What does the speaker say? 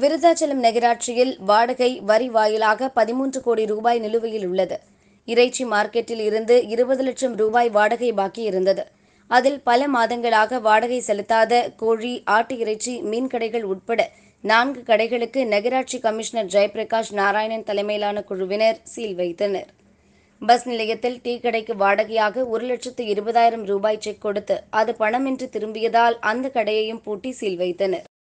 விருதாச்சலம் நகராட்சியில் வாடகை வரி வாயிலாக பதிமூன்று கோடி ரூபாய் நிலுவையில் உள்ளது இறைச்சி மார்க்கெட்டில் இருந்து இருபது லட்சம் ரூபாய் வாடகை பாக்கி இருந்தது அதில் பல மாதங்களாக வாடகை செலுத்தாத கோழி ஆட்டு இறைச்சி மீன் கடைகள் உட்பட நான்கு கடைகளுக்கு நகராட்சி கமிஷனர் ஜெயபிரகாஷ் நாராயணன் தலைமையிலான குழுவினர் சீல் வைத்தனர் பஸ் நிலையத்தில் டீ கடைக்கு வாடகையாக ஒரு லட்சத்து இருபதாயிரம் ரூபாய் செக் கொடுத்து அது பணமின்றி திரும்பியதால் அந்த கடையையும் பூட்டி சீல் வைத்தனர்